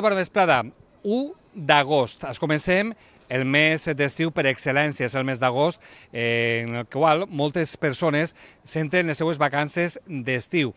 molt bona vesprada. 1 d'agost. Es comencem el mes d'estiu per excel·lència, és el mes d'agost, eh, en el qual moltes persones senten les seues vacances d'estiu.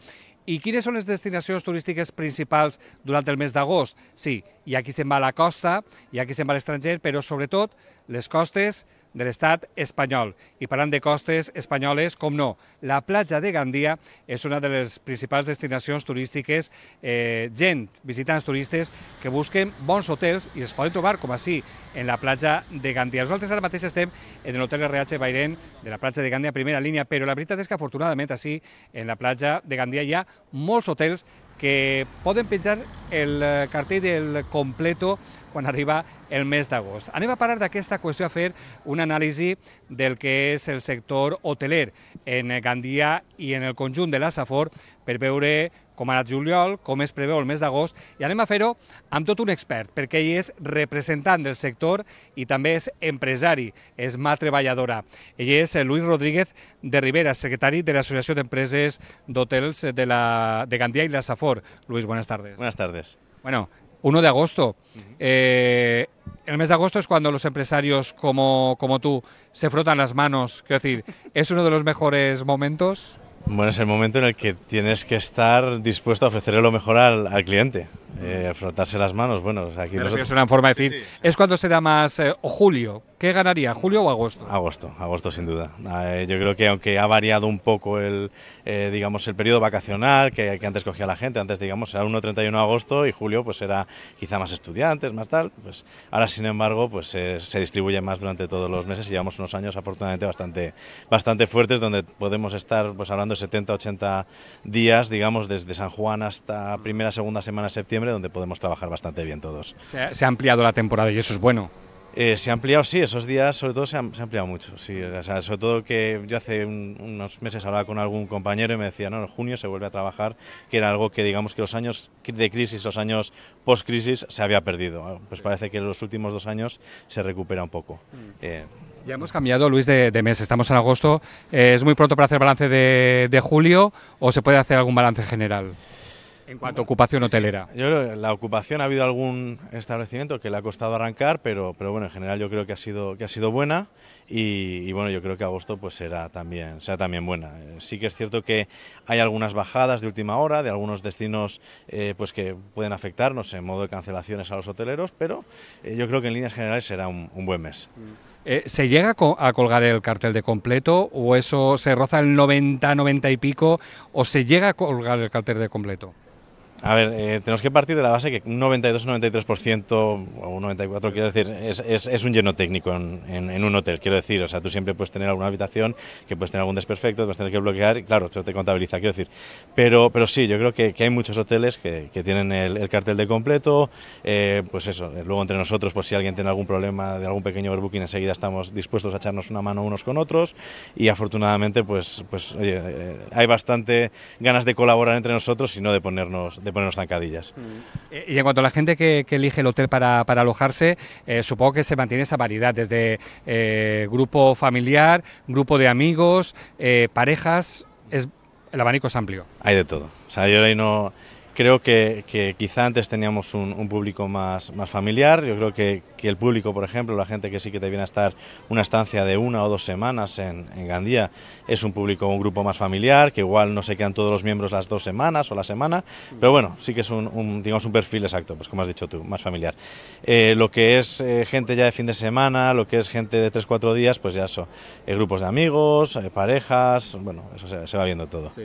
I quines són les destinacions turístiques principals durant el mes d'agost? Sí, hi ha qui se'n va a la costa, hi ha qui se'n va a l'estranger, però sobretot les costes de l'estat espanyol. I parlant de costes espanyoles, com no, la platja de Gandia és una de les principals destinacions turístiques. Eh, gent, visitants turistes, que busquen bons hotels i es poden trobar, com així, en la platja de Gandia. Nosaltres ara mateix estem en l'hotel RH Bairén de la platja de Gandia, primera línia, però la veritat és que afortunadament així, en la platja de Gandia hi ha molts hotels que poden penjar el eh, cartell del completo quan arriba el mes d'agost. Anem a parlar d'aquesta qüestió a fer una anàlisi del que és el sector hoteler en Gandia i en el conjunt de la Safor per veure com ara juliol, com es preveu el mes d'agost, i anem a fer-ho amb tot un expert, perquè ell és representant del sector i també és empresari, és mà treballadora. Ell és Luis Rodríguez de Rivera, secretari de l'Associació d'Empreses d'Hotels de, la, de Gandia i la Safor. Luis, buenas tardes. Buenas tardes. Bueno, 1 de agosto. Eh, el mes de agosto es cuando los empresarios como, como tú se frotan las manos. Quiero decir, ¿es uno de los mejores momentos? Bueno, es el momento en el que tienes que estar dispuesto a ofrecerle lo mejor al cliente. Eh, frotarse las manos, bueno, es una forma de decir, es cuando se da más eh, julio. ¿Qué ganaría, julio o agosto? Agosto, agosto sin duda. Ah, eh, yo creo que aunque ha variado un poco el, digamos, el periodo vacacional que, antes cogía la gente, antes, digamos, era 1.31 de agosto y julio, pues era quizá más estudiantes, más tal, pues ahora, sin embargo, pues se distribuye más durante todos los meses y llevamos unos años, afortunadamente, bastante, bastante fuertes, donde podemos estar, pues hablando de 70, 80 días, digamos, desde San Juan hasta primera, segunda semana de septiembre, donde podemos trabajar bastante bien todos. Se ha, ampliado la temporada y eso es bueno. Eh, se ha ampliado, sí, esos días sobre todo se ha, ampliado mucho. sobre todo que yo hace unos meses hablaba con algún compañero y me decía, no, en junio se vuelve a trabajar, que era algo que digamos que los años de crisis, los años post-crisis se había perdido. Ah, pues parece que en los últimos dos años se recupera un poco. Mm. Eh, ya hemos cambiado, Luis, de, mes. Estamos en agosto. Eh, ¿Es muy pronto para hacer balance de, de julio o se puede hacer algún balance general? En cuanto a ocupación hotelera. Yo creo que la ocupación ha habido algún establecimiento que le ha costado arrancar, pero, pero bueno, en general yo creo que ha sido, que ha sido buena y, bueno, yo creo que agosto pues será también, será también buena. Eh, sí que es cierto que hay algunas bajadas de última hora, de algunos destinos eh, pues que pueden afectarnos en modo de cancelaciones a los hoteleros, pero eh, yo creo que en líneas generales será un, buen mes. Mm. ¿Se llega a colgar el cartel de completo o eso se roza el 90, 90 y pico o se llega a colgar el cartel de completo? A ver, eh, tenemos que partir de la base que un 92-93% o un 94%, quiero decir, es, es, un lleno técnico en, en, un hotel, quiero decir. O sea, tú siempre puedes tener alguna habitación que puedes tener algún desperfecto, a tener que bloquear, y claro, eso te contabiliza, quiero decir. Pero, pero sí, yo creo que, que hay muchos hoteles que, que tienen el, cartel de completo, eh, pues eso, eh, luego entre nosotros, pues si alguien tiene algún problema de algún pequeño overbooking, enseguida estamos dispuestos a echarnos una mano unos con otros y afortunadamente, pues, pues oye, hay bastante ganas de colaborar entre nosotros y no de ponernos... De ponernos zancadillas. Mm. Eh, y en cuanto a la gente que, elige el hotel para, alojarse, eh, supongo que se mantiene esa variedad, desde eh, grupo familiar, grupo de amigos, parejas, es, el abanico es amplio. Hay de todo. O sea, yo ahí no Creo que, quizá antes teníamos un, público más, familiar. Yo creo que, el público, por ejemplo, la gente que sí que te viene a estar una estancia de una o dos semanas en, Gandía, es un público, un grupo más familiar, que igual no se quedan todos los miembros las dos semanas o la semana, pero bueno, sí que es un, digamos, un perfil exacto, pues como has dicho tú, más familiar. Eh, lo que es eh, gente ya de fin de semana, lo que es gente de tres, cuatro días, pues ya eso, eh, grupos de amigos, parejas, bueno, eso se, se va viendo todo. Sí.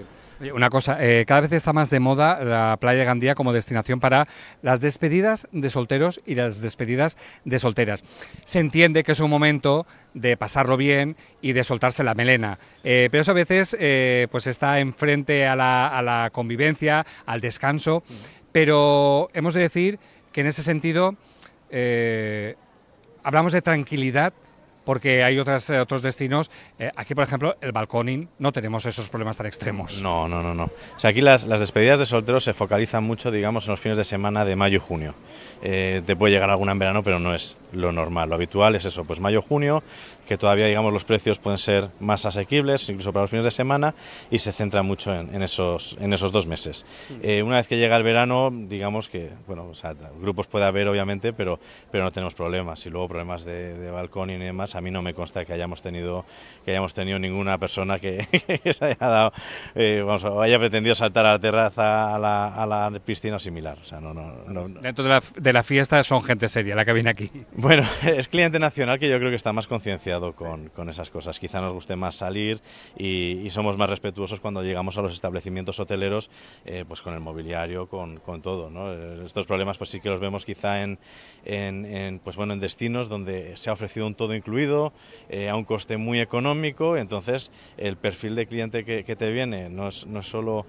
Una cosa, eh, cada vez está más de moda la playa Gandía como destinación para las despedidas de solteros y las despedidas de solteras. Se entiende que es un momento de pasarlo bien y de soltarse la melena, eh, pero eso a veces eh, pues está enfrente a la convivencia, al descanso, pero hemos de decir que en ese sentido hablamos de tranquilidad porque hay otras, eh, otros destinos. Eh, aquí, por ejemplo, el balconing, no tenemos esos problemas tan extremos. No, no, no. no. O sea, aquí las, despedidas de solteros se focalizan mucho, digamos, en los fines de semana de mayo y junio. Eh, te puede llegar alguna en verano, pero no es lo normal. Lo habitual es eso, pues mayo, junio, que todavía digamos, los precios pueden ser más asequibles, incluso para los fines de semana, y se centra mucho en, esos, en esos dos meses. Mm. Eh, una vez que llega el verano, digamos que, bueno, grupos puede haber obviamente, pero, pero no tenemos problemas. Y luego problemas de, balcón y demás, a mí no me consta que hayamos tenido, que hayamos tenido ninguna persona que, eh, haya pretendido saltar a la terraza, a la, piscina similar. O sea, Dentro de la, de la fiesta son gente seria la que viene aquí. Bueno, es cliente nacional que yo creo que está más concienciado con, con esas cosas. Quizá nos guste más salir y, somos más respetuosos cuando llegamos a los establecimientos hoteleros, eh, pues con el mobiliario, con, con todo. Eh, estos problemas pues sí que los vemos quizá en, en, pues bueno, en destinos donde se ha ofrecido un todo incluido eh, a un coste muy económico, entonces el perfil de cliente que, te viene no es, no solo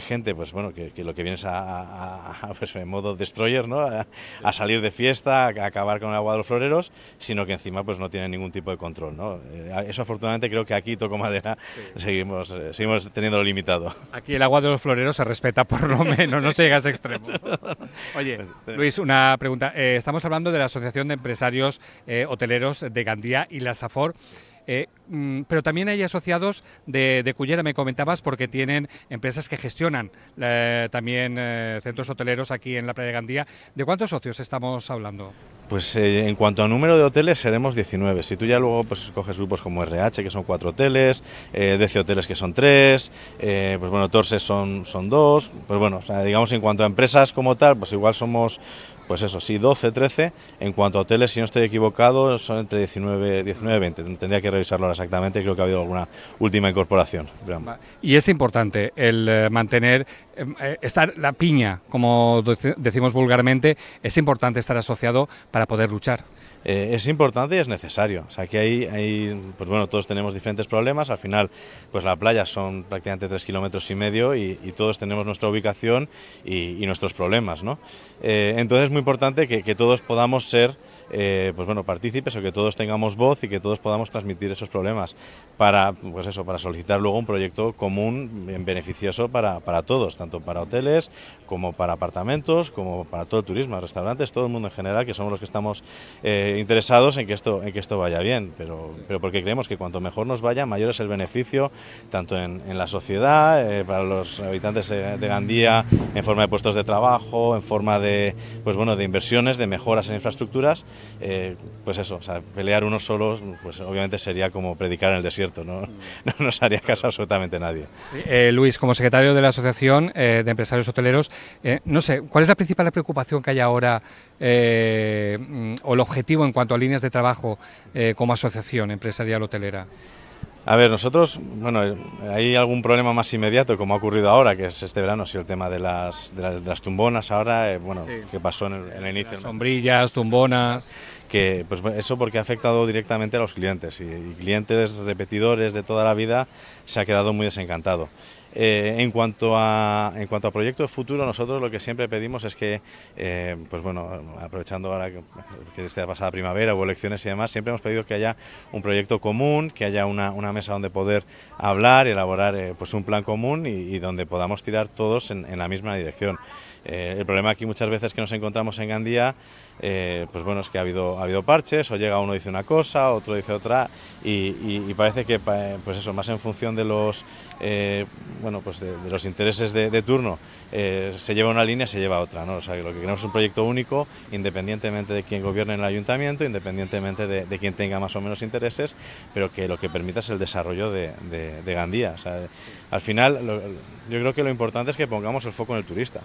gente pues bueno, que, lo que viene a, a, pues, en modo destroyer, ¿no? a, a, salir de fiesta, a acabar con el agua de los floreros, sino que encima pues no tiene ningún tipo de control. ¿no? Eh, eso afortunadamente creo que aquí, toco madera, seguimos, eh, seguimos lo limitado. Aquí el agua de los floreros se respeta por lo menos, no se llega a ese extremo. Oye, pues, eh, Luis, una pregunta. estamos hablando de la Asociación de Empresarios Hoteleros de Gandía y la SAFOR. Eh, Mm, pero también hay asociados de, de Cullera, me comentabas, porque tienen empresas que gestionan eh, también eh, centros hoteleros aquí en la Playa de Gandía. ¿De cuántos socios estamos hablando? Pues eh, en cuanto a número de hoteles seremos 19. Si tú ya luego pues, coges grupos como RH, que son cuatro hoteles, DC Hoteles, que son tres, pues bueno, Torses son, son dos. Pues bueno, digamos en cuanto a empresas como tal, pues igual somos pues eso, sí, 12, 13. En cuanto a hoteles, si no estoy equivocado, son entre 19 y 19, 20. Tendría que revisarlo las exactamente, creo que ha habido alguna última incorporación. Y es importante el eh, mantener, em, eh, estar la piña, como decimos vulgarmente, es importante estar asociado para poder luchar. Eh, es importante y es necesario. O sea, aquí hay, hay, pues bueno, todos tenemos diferentes problemas. Al final, pues la playa son prácticamente tres kilómetros y medio y, todos tenemos nuestra ubicación y, nuestros problemas, ¿no? entonces es muy importante que, que todos podamos ser eh, pues bueno, partícipes o que todos tengamos voz y que todos podamos transmitir esos problemas para, pues eso, para solicitar luego un proyecto común beneficioso para, todos, tanto para hoteles como para apartamentos, como para todo el turismo, restaurantes, todo el mundo en general, que somos los que estamos eh, interesados en que esto, en que esto vaya bien, pero, pero porque creemos que cuanto mejor nos vaya, mayor es el beneficio, tanto en, la sociedad, eh, para los habitantes de Gandía, en forma de puestos de trabajo, en forma de, pues bueno, de inversiones, de mejoras en infraestructuras, eh, pues eso, pelear unos solos, pues obviamente sería como predicar en el desierto, no, no nos haría caso absolutamente nadie. Eh, Luis, como secretario de la Asociación eh, de Empresarios Hoteleros, no sé, ¿cuál es la principal preocupación que hay ahora mm, o el objetivo en cuanto a líneas de trabajo como asociación empresarial hotelera? A ver, nosotros, bueno, hay algún problema más inmediato, como ha ocurrido ahora, que es este verano, si el tema de las, tumbonas ahora, eh, bueno, que pasó en el, inicio. sombrillas, tumbonas. Que, pues eso porque ha afectado directamente a los clientes y, y clientes repetidores de toda la vida se ha quedado muy desencantado. Eh, en, cuanto a, en cuanto a proyectos futuros, nosotros lo que siempre pedimos es que, eh, pues bueno, aprovechando ahora que, que pasada primavera o elecciones y demás, siempre hemos pedido que haya un proyecto común, que haya una, mesa donde poder hablar, elaborar eh, pues un plan común y, donde podamos tirar todos en la misma dirección. Eh, el problema aquí muchas veces que nos encontramos en Gandía, eh, pues bueno, es que ha habido, parches, o llega uno dice una cosa, otro dice otra, y, parece que, eh, pues eso, más en función de los, bueno, pues de, los intereses de, turno, se lleva una línea, se lleva otra, ¿no? O sea, lo que queremos es un proyecto único, independientemente de quién gobierne en el ayuntamiento, independientemente de, de quién tenga más o menos intereses, pero que lo que permita es el desarrollo de, Gandía. al final, yo creo que lo importante es que pongamos el foco en el turista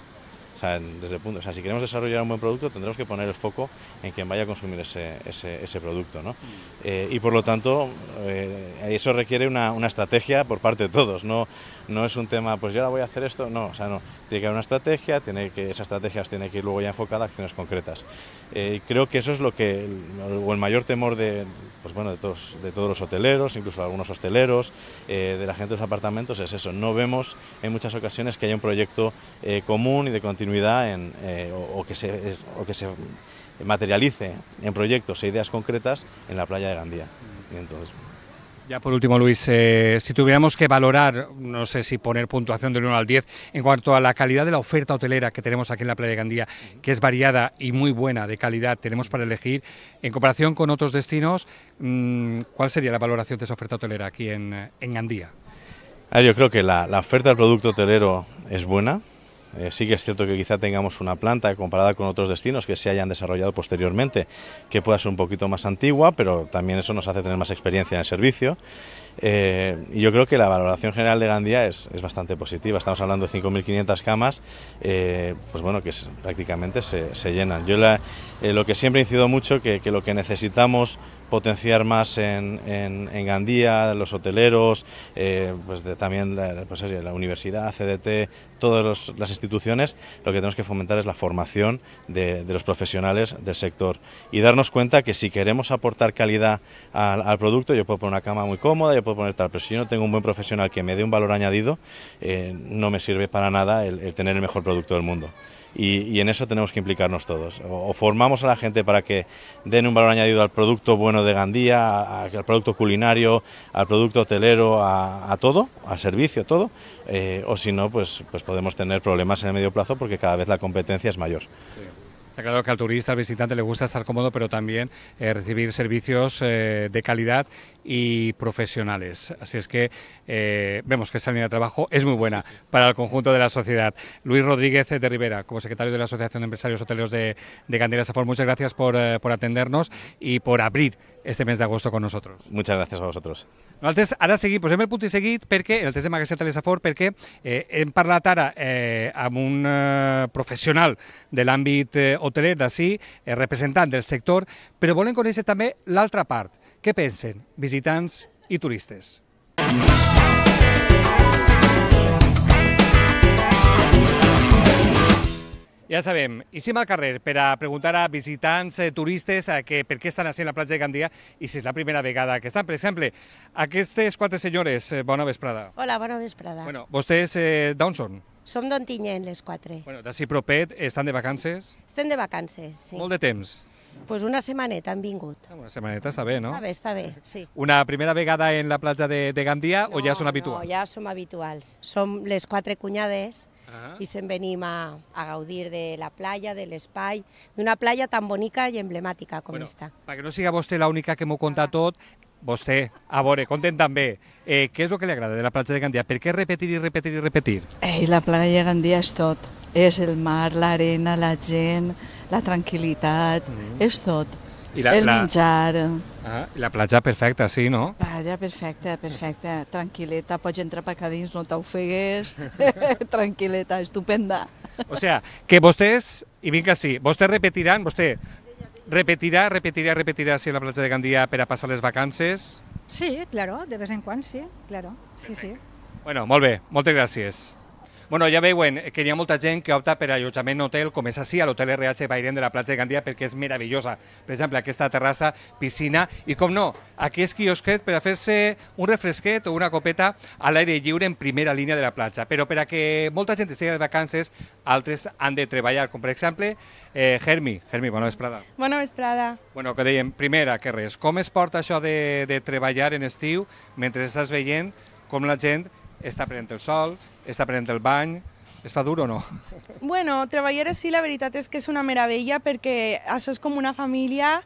desde punto, o sea, si queremos desarrollar un buen producto tendremos que poner el foco en quien vaya a consumir ese, ese, producto. ¿no? Mm. Eh, y por lo tanto, eh, eso requiere una, una, estrategia por parte de todos. No, no es un tema, pues yo ahora voy a hacer esto. No, o sea, no. Tiene que haber una estrategia, tiene que, esas estrategias tiene que ir luego ya enfocada a acciones concretas. Eh, creo que eso es lo que, o el mayor temor de, pues bueno, de, todos, de todos los hoteleros, incluso algunos hosteleros, eh, de la gente de los apartamentos, es eso. No vemos en muchas ocasiones que haya un proyecto común y de continuidad en, eh, o, que se, o que se materialice en proyectos e ideas concretas en la playa de Gandía. Y entonces, ya por último, Luis, eh, si tuviéramos que valorar, no sé si poner puntuación del 1 al 10, en cuanto a la calidad de la oferta hotelera que tenemos aquí en la playa de Gandía, que es variada y muy buena de calidad, tenemos para elegir, en comparación con otros destinos, mm, ¿cuál sería la valoración de esa oferta hotelera aquí en, en Gandía? yo creo que la, la oferta del producto hotelero es buena, eh, sí que es cierto que quizá tengamos una planta comparada con otros destinos que se hayan desarrollado posteriormente, que pueda ser un poquito más antigua, pero también eso nos hace tener más experiencia en el servicio. Eh, y yo creo que la valoración general de Gandía es, bastante positiva. Estamos hablando de 5.500 camas, eh, pues bueno, que prácticamente se, llenan. Yo lo que siempre incido mucho, que lo que necesitamos potenciar más en, en, Gandía, los hoteleros, eh, pues también la, pues la, universidad, CDT, todas las instituciones, lo que tenemos que fomentar es la formación de, los profesionales del sector y darnos cuenta que si queremos aportar calidad al, producto, yo puedo poner una cama muy cómoda, yo puedo poner tal, pero si yo no tengo un buen profesional que me dé un valor añadido, eh, no me sirve para nada el tener el mejor producto del mundo y, en eso tenemos que implicarnos todos. O, formamos a la gente para que den un valor añadido al producto bueno de Gandía, al producto culinario, al producto hotelero, a, todo, al servicio, todo, eh, o si no, pues, pues podemos tener problemas en el medio plazo porque cada vez la competencia es mayor. Está claro que al turista, al visitante le gusta estar cómodo, pero también eh, recibir servicios eh, de calidad y profesionales. Así es que eh, vemos que esa línea de trabajo es muy buena para el conjunto de la sociedad. Luis Rodríguez de Rivera, como secretario de la Asociación de Empresarios Hoteleros de, de Safor, muchas gracias por, por atendernos y por abrir este mes de agosto con nosotros. Muchas gracias a vosaltres. Nosaltres ara seguim, posem el punt i seguit perquè el test de magatzem Telesafort, perquè eh, hem parlat ara eh, amb un eh, professional de l'àmbit eh, hoteler d'ací, eh, representant del sector, però volen conèixer també l'altra part. Què pensen visitants i turistes? Mm. Ja sabem, i si al carrer per a preguntar a visitants, eh, turistes, a que, per què estan així a la platja de Gandia i si és la primera vegada que estan. Per exemple, aquestes quatre senyores, eh, bona vesprada. Hola, bona vesprada. Bueno, vostès eh, d'on són? Som d'Ontinyent, les quatre. Bueno, d'ací propet, estan de vacances? Estem de vacances, sí. Molt de temps? Pues una setmaneta han vingut. Ah, una setmaneta està bé, no? Està bé, està bé, sí. Una primera vegada en la platja de, de Gandia no, o ja són habituals? No, ja som habituals. Som les quatre cunyades -huh. i se'n venim a, a gaudir de la playa, de l'espai, d'una playa tan bonica i emblemàtica com bueno, esta. Perquè no siga vostè l'única que m'ho conta tot, vostè, a veure, content també. Eh, què és el que li agrada de la platja de Gandia? Per què repetir i repetir i repetir? Ei, la platja de Gandia és tot. És el mar, l'arena, la gent, la tranquil·litat, mm -hmm. és tot. I la, el la... menjar... Ah, la platja perfecta, sí, no? Platja perfecta, perfecta, tranquil·leta, pots entrar per a dins, no t'ofegues, tranquil·leta, estupenda. O sea, que vostès, i vinc així, vostè repetiran, vostè repetirà, repetirà, repetirà si sí, la platja de Gandia per a passar les vacances? Sí, claro, de vez en quan, sí, claro, sí, sí. Bueno, molt bé, moltes gràcies. Bueno, ja veuen que hi ha molta gent que opta per allotjament hotel, com és així, a l'hotel RH Bairén de la platja de Gandia, perquè és meravellosa. Per exemple, aquesta terrassa, piscina, i com no, aquest quiosquet per a fer-se un refresquet o una copeta a l'aire lliure en primera línia de la platja. Però per a que molta gent estigui de vacances, altres han de treballar, com per exemple, eh, Germi. Germi, bona vesprada. Bona vesprada. Bueno, que dèiem, primera que res, com es porta això de, de treballar en estiu mentre estàs veient com la gent està prenent el sol, està prenent el bany, es fa dur o no? Bueno, treballar així la veritat és que és una meravella perquè això és com una família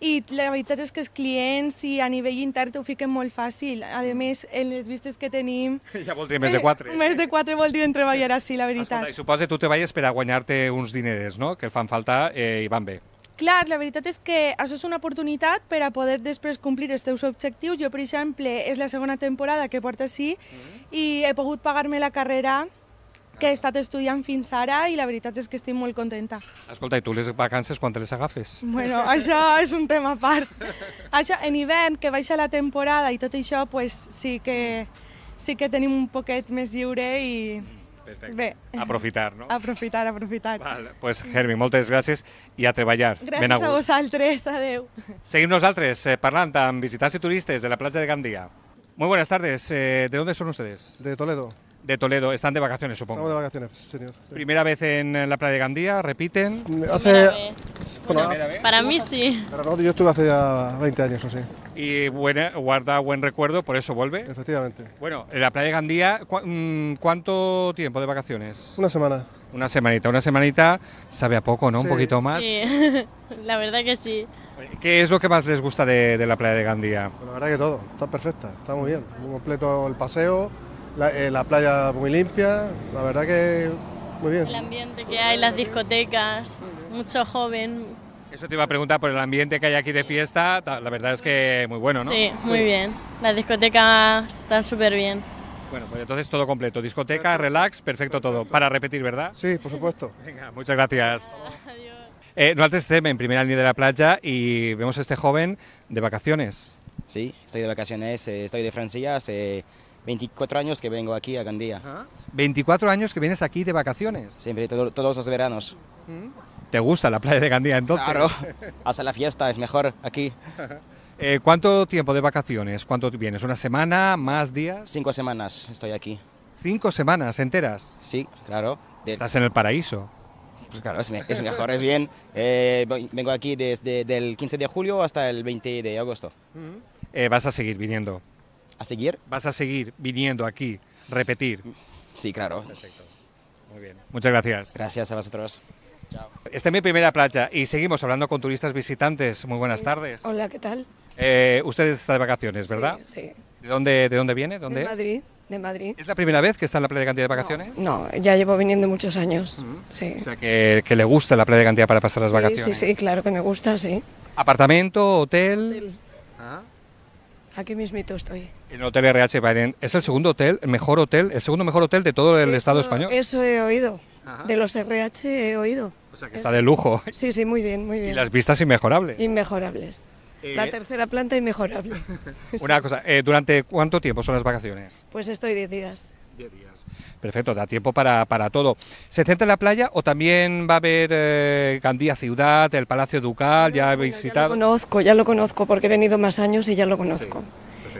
i la veritat és que els clients i a nivell intern ho fiquen molt fàcil. A més, en les vistes que tenim... Ja voldria més de eh, quatre. Més de quatre voldrien treballar així, la veritat. Escolta, i suposa que tu treballes per a guanyar-te uns diners, no?, que fan falta eh, i van bé. Clar, la veritat és que això és una oportunitat per a poder després complir els teus objectius. Jo, per exemple, és la segona temporada que porto així i he pogut pagar-me la carrera que he estat estudiant fins ara i la veritat és que estic molt contenta. Escolta, i tu les vacances quan te les agafes? Bueno, això és un tema a part. Això, en hivern, que baixa la temporada i tot això, pues, sí que, sí que tenim un poquet més lliure i, Perfecto. Aprofitar, no? Aprofitar, aprofitar. Vale, pues, Germi, muchas gracias y a treballar. Gracias a, vosotros, a vosaltres, adeu. Seguim nosaltres eh, parlant de la playa de Gandía. Muy buenas tardes, eh, ¿de dónde son ustedes? De Toledo. De Toledo, están de vacaciones, supongo. Estamos de vacaciones, señor. ¿Primera vez en la playa de Gandía? ¿Repiten? Hace. para mí sí. Para nosotros yo estuve hace 20 años o así y guarda buen recuerdo, por eso vuelve. Efectivamente. Bueno, en la playa de Gandía, mm, ¿cuánto tiempo de vacaciones? Una semana. Una semanita, una semanita sabe a poco, ¿no? Un poquito más. Sí, la verdad que sí. ¿Qué es lo que más les gusta de, la playa de Gandía? la verdad que todo, está perfecta, está muy bien. Muy completo el paseo, eh, la playa muy limpia, la verdad que muy bien. El ambiente que hay, las discotecas, mucho joven, eso te iba a preguntar por el ambiente que hay aquí de fiesta. La verdad es que muy bueno, ¿no? Sí, muy bien. La discoteca está súper bien. Bueno, pues entonces todo completo. Discoteca, relax, perfecto todo. Para repetir, ¿verdad? Sí, por supuesto. Venga, muchas gracias. Adiós. Eh, no antes en primera línea de la playa y vemos a este joven de vacaciones. Sí, estoy de vacaciones, eh, estoy de Francia hace 24 años que vengo aquí a Gandía. ¿24 años que vienes aquí de vacaciones? Siempre, todos los veranos. Mm. ¿Te gusta la playa de Gandía entonces? Claro, hace la fiesta es mejor aquí. Eh, ¿Cuánto tiempo de vacaciones? ¿Cuánto vienes? ¿Una semana? ¿Más días? Cinco semanas estoy aquí. ¿Cinco semanas enteras? Sí, claro. Estás en el paraíso. Pues claro, es, mejor, es bien. Eh, vengo aquí desde el 15 de julio hasta el 20 de agosto. Eh, ¿Vas a seguir viniendo? ¿A seguir? ¿Vas a seguir viniendo aquí? ¿Repetir? Sí, claro. Perfecto. Muy bien. Muchas gracias. Gracias a vosotros. Esta es mi primera playa y seguimos hablando con turistas visitantes. Muy buenas tardes. Hola, ¿qué tal? Eh, usted está de vacaciones, ¿verdad? Sí, ¿De dónde, de dónde viene? de Madrid. De Madrid. ¿Es la primera vez que está en la playa de Cantidad de vacaciones? No, ya llevo viniendo muchos años. sí. O sea, que, le gusta la playa de Cantidad para pasar las vacaciones. Sí, sí, claro que me gusta, sí. ¿Apartamento, hotel? Ah. Aquí mismito estoy. el Hotel RH Biden. Es el segundo hotel, el mejor hotel, el segundo mejor hotel de todo el Estado español. Eso he oído de los RH he oído. O sea que está de lujo. Sí, sí, muy bien, muy bien. Y las vistas inmejorables. Inmejorables. La eh, tercera planta inmejorable. Una cosa, eh, ¿durante cuánto tiempo son las vacaciones? Pues estoy 10 días. 10 días. Perfecto, da tiempo para, todo. ¿Se centra en la playa o también va a haber eh, Gandía Ciudad, el Palacio Ducal? ya he visitado. lo conozco, ya lo conozco porque he venido más años y ya lo conozco.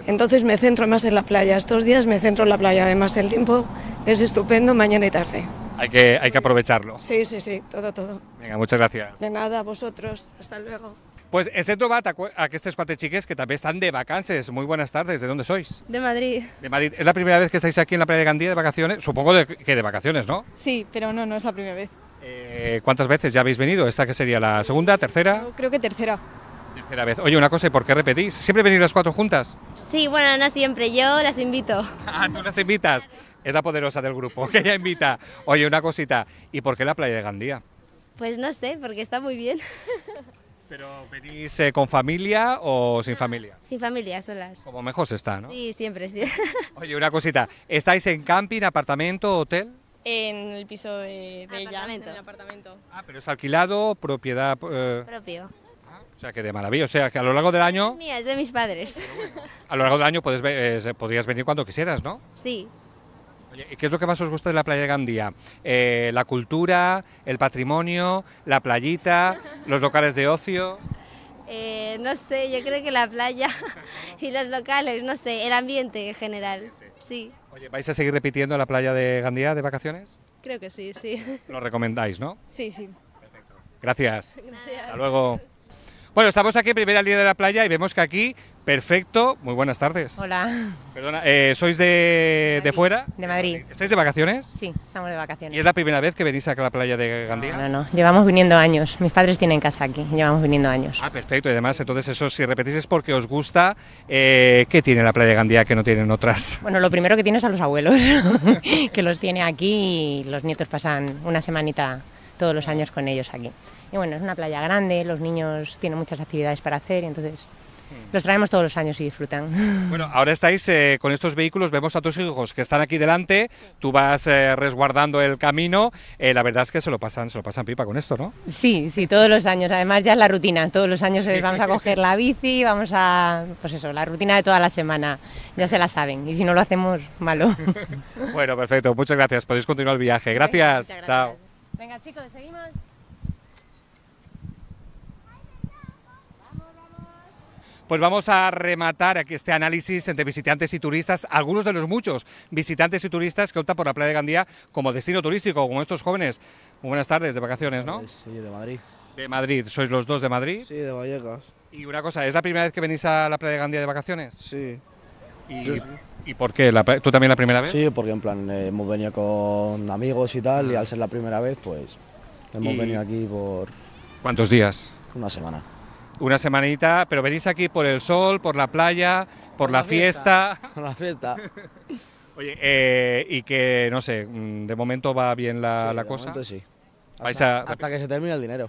Entonces me centro más en la playa. Estos días me centro en la playa. Además, el tiempo es estupendo mañana y tarde. Hay que, hay que aprovecharlo. Sí, sí, sí, todo, todo. Venga, muchas gracias. De nada, a vosotros. Hasta luego. Pues excepto a estos cuatro chiques que también están de vacances. Muy buenas tardes, ¿de dónde sois? De Madrid. De Madrid. ¿Es la primera vez que estáis aquí en la playa de Gandía de vacaciones? Supongo que de vacaciones, ¿no? Sí, pero no, no es la primera vez. Eh, ¿Cuántas veces ya habéis venido? ¿Esta que sería la segunda, tercera? creo que tercera. Tercera vez. Oye, una cosa, ¿y por qué repetís? ¿Siempre venís las cuatro juntas? Sí, bueno, no siempre, yo las invito. Ah, tú las invitas. Es la poderosa del grupo, que ya invita. Oye, una cosita, ¿y por qué la playa de Gandía? Pues no sé, porque está muy bien. ¿Pero venís eh, con familia o sin familia? Sin familia, solas. Como mejor se está, ¿no? Sí, siempre, sí. Oye, una cosita, ¿estáis en camping, apartamento, hotel? En el piso de, de en el apartamento. Ah, pero es alquilado, propiedad... Eh, Propio. O sea, que de maravilla, o sea, que a lo largo del año... mía, es de mis padres. A lo largo del año puedes, eh, podrías venir cuando quisieras, ¿no? Sí. Oye, ¿y ¿Qué es lo que más os gusta de la playa de Gandía? Eh, la cultura, el patrimonio, la playita, los locales de ocio. Eh, no sé, yo creo que la playa y los locales, no sé, el ambiente en general. Sí. Oye, ¿vais a seguir repitiendo la playa de Gandía de vacaciones? Creo que sí, sí. Lo recomendáis, ¿no? Sí, sí. Perfecto. Gracias. Gracias. Hasta luego. Bueno, estamos aquí en primera línea de la playa y vemos que aquí, perfecto. Muy buenas tardes. Hola. Perdona, eh, ¿sois de, de, fuera? De Madrid. ¿Estáis de vacaciones? Sí, estamos de vacaciones. ¿Y es la primera vez que venís acá a la playa de Gandía? No, no, no, llevamos viniendo años. Mis padres tienen casa aquí, llevamos viniendo años. Ah, perfecto. Y además, entonces eso si repetís es porque os gusta. Eh, ¿Qué tiene la playa de Gandía que no tienen otras? Bueno, lo primero que tiene es a los abuelos, que los tiene aquí y los nietos pasan una semanita todos los años con ellos aquí. Y bueno, es una playa grande, los niños tienen muchas actividades para hacer, y entonces mm. los traemos todos los años y disfrutan. Bueno, ahora estáis eh, con estos vehículos, vemos a tus hijos que están aquí delante, tú vas eh, resguardando el camino, eh, la verdad es que se lo pasan, se lo pasan pipa con esto, ¿no? Sí, sí, todos los años, además ya es la rutina, todos los años vamos a coger la bici, vamos a, pues eso, la rutina de toda la semana, ya se la saben, y si no lo hacemos, malo. bueno, perfecto, muchas gracias, podéis continuar el viaje, gracias. chao. Venga chicos, seguimos. Pues vamos a rematar aquí este análisis entre visitantes y turistas, algunos de los muchos visitantes y turistas que optan por la playa de Gandía como destino turístico, como estos jóvenes. buenas tardes, de vacaciones, ¿no? Sí, de Madrid. De Madrid, ¿sois los dos de Madrid? Sí, de Vallecas. Y una cosa, ¿es la primera vez que venís a la playa de Gandía de vacaciones? Sí. ¿Y, por qué? ¿Tú también la primera vez? Sí, porque en plan eh, hemos venido con amigos y tal, y ah. al ser la primera vez, pues hemos venido aquí por... ¿Cuántos días? Una semana. Una semanita, pero venís aquí por el sol, por la playa, por, la, fiesta. Por la fiesta. Oye, eh, y que, no sé, mm, de momento va bien la, cosa. sí. Hasta, ¿Vais que se termine el dinero.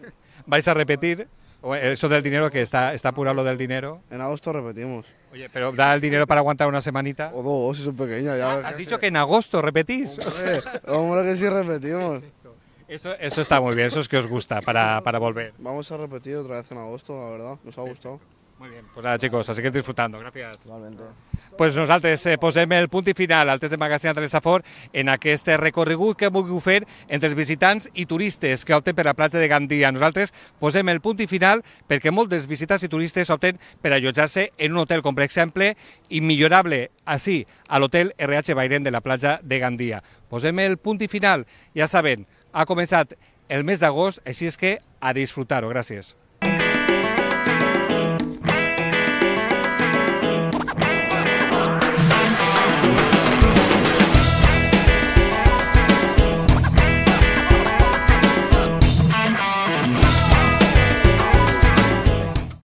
¿Vais a repetir? Eh, eso del dinero, que está, está pura lo del dinero. En agosto repetimos. Oye, pero ¿da el dinero para aguantar una semanita? O dos, si son pequeñas. Ya, ah, has dicho que en agosto repetís. hombre que sí repetimos. Eso, eso está muy bien, eso es que os gusta para, para volver. Vamos a repetir otra vez en agosto, la verdad, nos ha gustado. Muy bien, pues nada chicos, a seguir disfrutando, gracias. Totalmente. Pues nosaltres eh, posem el punt i final al test de Magazine de Fort en aquest recorregut que vulgueu fer entre els visitants i turistes que opten per la platja de Gandia. Nosaltres posem el punt i final perquè molts dels visitants i turistes opten per allotjar-se en un hotel, com per exemple, immillorable, així, a l'hotel RH Bairén de la platja de Gandia. Posem el punt i final, ja saben, ha començat el mes d'agost, així és que a disfrutar-ho. Gràcies.